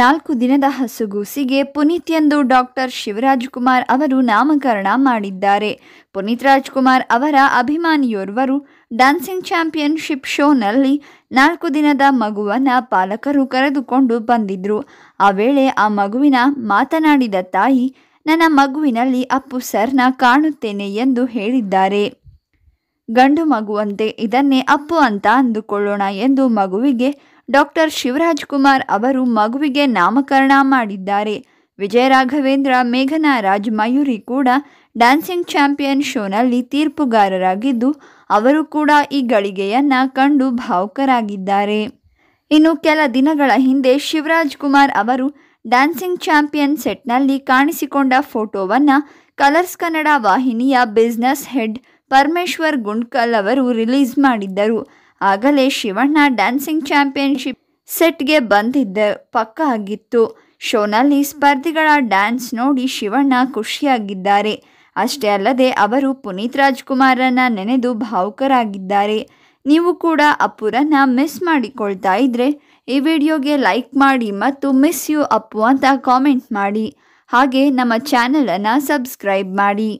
ನಾಲ್ಕು ದಿನದ ಹಸುಗೂಸಿಗೆ ಪುನೀತ್ ಎಂದು ಡಾಕ್ಟರ್ ಶಿವರಾಜ್ ಕುಮಾರ್ ಅವರು ನಾಮಕರಣ ಮಾಡಿದ್ದಾರೆ ಪುನೀತ್ ರಾಜ್ಕುಮಾರ್ ಅವರ ಅಭಿಮಾನಿಯೋರ್ವರು ಡ್ಯಾನ್ಸಿಂಗ್ ಚಾಂಪಿಯನ್ಶಿಪ್ ಶೋನಲ್ಲಿ ನಾಲ್ಕು ದಿನದ ಮಗುವನ್ನು ಪಾಲಕರು ಕರೆದುಕೊಂಡು ಬಂದಿದ್ರು ಆ ವೇಳೆ ಆ ಮಗುವಿನ ಮಾತನಾಡಿದ ತಾಯಿ ನನ್ನ ಮಗುವಿನಲ್ಲಿ ಅಪ್ಪು ಸರ್ನ ಕಾಣುತ್ತೇನೆ ಎಂದು ಹೇಳಿದ್ದಾರೆ ಗಂಡು ಮಗುವಂತೆ ಇದನ್ನೇ ಅಪ್ಪು ಅಂತ ಅಂದುಕೊಳ್ಳೋಣ ಎಂದು ಮಗುವಿಗೆ ಡಾಕ್ಟರ್ ಶಿವರಾಜ್ ಕುಮಾರ್ ಅವರು ಮಗುವಿಗೆ ನಾಮಕರಣ ಮಾಡಿದ್ದಾರೆ ವಿಜಯ ರಾಘವೇಂದ್ರ ಮೇಘನಾ ರಾಜ್ ಮಯೂರಿ ಕೂಡ ಡ್ಯಾನ್ಸಿಂಗ್ ಚಾಂಪಿಯನ್ ಶೋನಲ್ಲಿ ತೀರ್ಪುಗಾರರಾಗಿದ್ದು ಅವರು ಕೂಡ ಈ ಗಳಿಗೆಯನ್ನು ಕಂಡು ಭಾವುಕರಾಗಿದ್ದಾರೆ ಇನ್ನು ಕೆಲ ದಿನಗಳ ಹಿಂದೆ ಶಿವರಾಜ್ ಕುಮಾರ್ ಅವರು ಡ್ಯಾನ್ಸಿಂಗ್ ಚಾಂಪಿಯನ್ ಸೆಟ್ನಲ್ಲಿ ಕಾಣಿಸಿಕೊಂಡ ಫೋಟೋವನ್ನು ಕಲರ್ಸ್ ಕನ್ನಡ ವಾಹಿನಿಯ ಬಿಸ್ನೆಸ್ ಹೆಡ್ ಪರಮೇಶ್ವರ್ ಗುಂಡ್ಕಲ್ ಅವರು ರಿಲೀಸ್ ಮಾಡಿದ್ದರು ಆಗಲೇ ಶಿವಣ್ಣ ಡ್ಯಾನ್ಸಿಂಗ್ ಚಾಂಪಿಯನ್ಶಿಪ್ ಸೆಟ್ಗೆ ಬಂದಿದ್ದ ಪಕ್ಕ ಆಗಿತ್ತು ಶೋನಲ್ಲಿ ಸ್ಪರ್ಧಿಗಳ ಡ್ಯಾನ್ಸ್ ನೋಡಿ ಶಿವಣ್ಣ ಖುಷಿಯಾಗಿದ್ದಾರೆ ಅಷ್ಟೇ ಅಲ್ಲದೆ ಅವರು ಪುನೀತ್ ರಾಜ್ಕುಮಾರನ ನೆನೆದು ಭಾವುಕರಾಗಿದ್ದಾರೆ ನೀವು ಕೂಡ ಅಪ್ಪುರನ್ನ ಮಿಸ್ ಮಾಡಿಕೊಳ್ತಾ ಇದ್ದರೆ ಈ ವಿಡಿಯೋಗೆ ಲೈಕ್ ಮಾಡಿ ಮತ್ತು ಮಿಸ್ ಯು ಅಪ್ಪು ಅಂತ ಕಾಮೆಂಟ್ ಮಾಡಿ ಹಾಗೆ ನಮ್ಮ ಚಾನಲನ್ನು ಸಬ್ಸ್ಕ್ರೈಬ್ ಮಾಡಿ